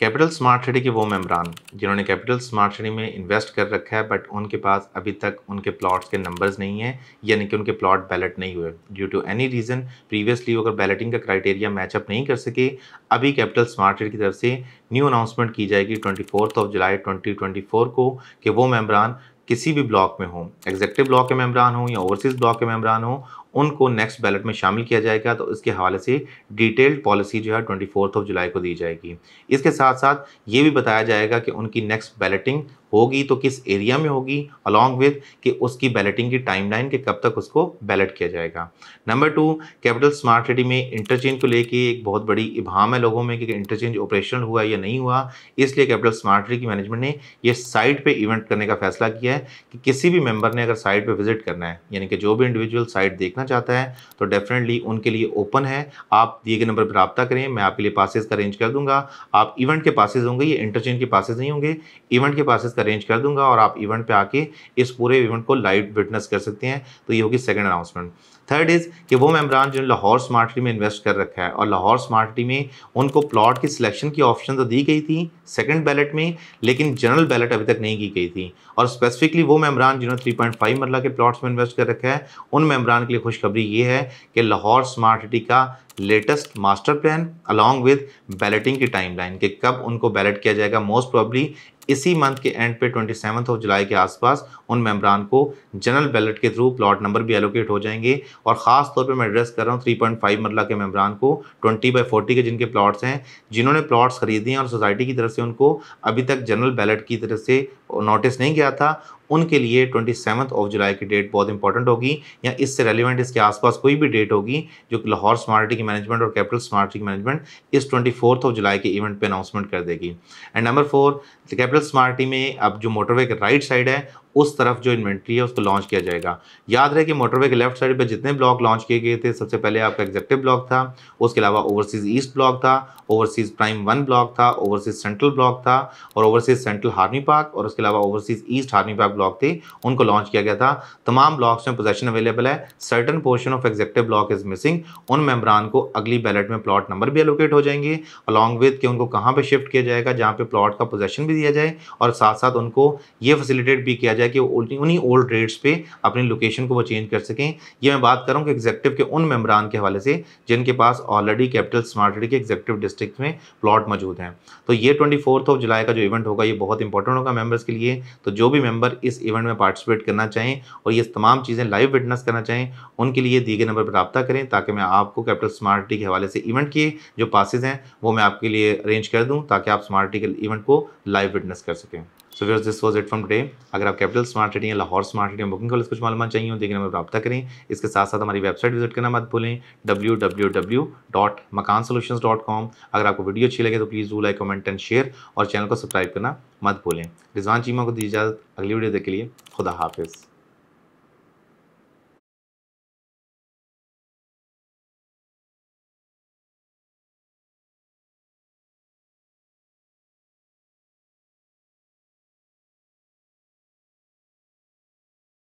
capital smart city के वो मेम्बरान जिन्होंने कैपिटल स्मार्ट सिटी में इन्वेस्ट कर रखा है बट उनके पास अभी तक उनके प्लॉट्स के नंबर्स नहीं हैं यानी कि उनके प्लॉट बैलेट नहीं हुए due to any reason previously अगर बैलेटिंग का क्राइटेरिया मैचअप नहीं कर सके अभी कैपिटल स्मार्ट सिटी की तरफ से न्यू अनाउंसमेंट की जाएगी ट्वेंटी ऑफ जुलाई ट्वेंटी को कि वो मेम्बरान किसी भी ब्लॉक में हो एग्जेक्टिव ब्लॉक के मेम्बरान हों या ओवरसीज़ ब्लॉक के मेम्बरान हो उनको नेक्स्ट बैलेट में शामिल किया जाएगा तो इसके हवाले से डिटेल्ड पॉलिसी जो है ट्वेंटी फोर्थ ऑफ जुलाई को दी जाएगी इसके साथ साथ ये भी बताया जाएगा कि उनकी नेक्स्ट बैलेटिंग होगी तो किस एरिया में होगी अलॉन्ग विद कि उसकी बैलेटिंग की टाइमलाइन के कब तक उसको बैलेट किया जाएगा number two capital smart city में इंटरचेंज को लेके एक बहुत बड़ी इबाम है लोगों में कि इंटरचेंज ऑपरेशनल हुआ या नहीं हुआ इसलिए कैपिटल स्मार्ट सिटी की मैनेजमेंट ने यह साइट पर इवेंट करने का फैसला किया है कि किसी भी मेम्बर ने अगर साइट पर विजिट करना है यानी कि जो भी इंडिविजुअल साइट देख सीखना चाहता है तो डेफिनेटली उनके लिए ओपन है आप दिए गए नंबर पर रबता करें मैं आपके लिए पासेज का अरेंज कर दूंगा आप इवेंट के पासेज होंगे ये इंटरचेंज के पासेज नहीं होंगे इवेंट के पासेज का अरेंज कर दूंगा और आप इवेंट पर आके इस पूरे इवेंट को लाइव विटनेस कर सकते हैं तो ये होगी सेकेंड अनाउंसमेंट थर्ड इज़ कि वो मेम्बरान जिन्होंने लाहौर स्मार्टली में इन्वेस्ट कर रखा है और लाहौर स्मार्टली में उनको प्लॉट की सिलेक्शन की ऑप्शन तो दी गई थी सेकंड बैलेट में लेकिन जनरल बैलेट अभी तक नहीं की गई थी और स्पेसिफिकली वो मेम्बरान जिन्होंने 3.5 पॉइंट मरला के प्लॉट्स में इन्वेस्ट कर रखा है उन मेम्बरान के लिए खुशखबरी ये है कि लाहौर स्मार्ट सिटी का latest master plan along with balloting की टाइमलाइन कि कब उनको बैलेट किया जाएगा मोस्ट प्रॉब्ली इसी मंथ के एंड पे ट्वेंटी सेवन्थ ऑफ जुलाई के आसपास उन मेम्बरान को जनरल बैलेट के थ्रू प्लॉट नंबर भी एलोकेट हो जाएंगे और ख़ास तौर पे मैं एड्रेस कर रहा हूँ थ्री पॉइंट फाइव मरला के मेम्बरान को ट्वेंटी बाई फोर्टी के जिनके प्लॉट्स हैं जिन्होंने प्लॉट्स खरीदे हैं और सोसाइटी की तरफ से उनको अभी तक जनरल बैलेट की तरफ से नोटिस नहीं गया था उनके लिए ट्वेंटी सेवन्थ ऑफ जुलाई की डेट बहुत इंपॉर्टेंट होगी या इससे रेलिवेंट इसके आसपास कोई भी डेट होगी जो लाहौर स्मार्टी के मैनेजमेंट और कैपिटल सिटी मैनेजमेंट इस ट्वेंटी फोर्थ ऑफ जुलाई के इवेंट पे अनाउंसमेंट कर देगी एंड नंबर फोर कैपिटल स्मार्टी में अब जो मोटरवे के राइट साइड है उस तरफ जो इन्वेंट्री है उसको लॉन्च किया जाएगा याद रहे कि मोटरवे के लेफ्ट साइड पर जितने ब्लॉक लॉन्च किए गए थे सबसे पहले आपका एग्जेक्टिव ब्लॉक था उसके अलावा ओवरसीज़ ईस्ट ब्लॉक था ओवरसीज़ प्राइम वन ब्लॉक था ओवरसीज़ सेंट्रल ब्लॉक था और ओवरसीज़ सेंट्रल हार्मी पार्क और उसके अलावा ओवरसीज़ ईस्ट हार्मी पार्क ब्लॉक थे उनको लॉन्च किया गया था तमाम ब्लॉक्स में पोजेशन अवेलेबल है certain portion of executive block is missing उन मेम्बरान को अगली बैलेट में प्लॉट नंबर भी एलोकेट हो जाएंगे अलॉन्ग विद कि उनको कहाँ पर शिफ्ट किया जाएगा जहाँ पर प्लॉट का पोजेशन भी दिया जाए और साथ साथ उनको ये फैसिलिटेट भी किया जाए कि उन्हीं ओल्ड रेट्स पे अपनी लोकेशन को वो चेंज कर सकें ये मैं बात कर रहा हूँ कि एग्जेक्टिव के उन मेम्बरान के हवाले से जिनके पास ऑलरेडी कैपिटल स्मार्ट सिटी के एग्जेक्टिव डिस्ट्रिक्ट में प्लॉट मौजूद हैं तो ये ट्वेंटी फोर्थ ऑफ जुलाई का जो इवेंट होगा ये बहुत इंपॉर्टेंट होगा मेम्बर्स के लिए तो जो भी मेम्बर इस इवेंट में पार्टिसिपेट करना चाहें और ये तमाम चीज़ें लाइव विटनेस करना चाहें उनके लिए दिए गए नंबर पर रबा करें ताकि मैं आपको कैपिटल स्मार्ट सिटी के हवाले से इवेंट के जो पासिस हैं वो मैं आपके लिए अरेंज कर दूँ ताकि आप स्मार्ट सिटी के इवेंट को लाइव विटनेस कर सकें सो फिर this was it from today अगर आप कैपिटल स्मार्ट रेडिंग या लाहौर स्मार्ट रेडिंग बुकिंग कॉलेज कुछ मालूम चाहिए हो देखने हमें रब्ता करें इसके साथ साथ हमारी वेबसाइट विजिट करना मत भूलें W W W dot Makan solution dot com अगर आपको वीडियो अच्छी लगे तो please do like comment and share और चैनल को सब्सक्राइब करना मत भूलें रिजवान चीमा को दी इजाज़त अगली वीडियो देख के लिए खुदा हाफिज़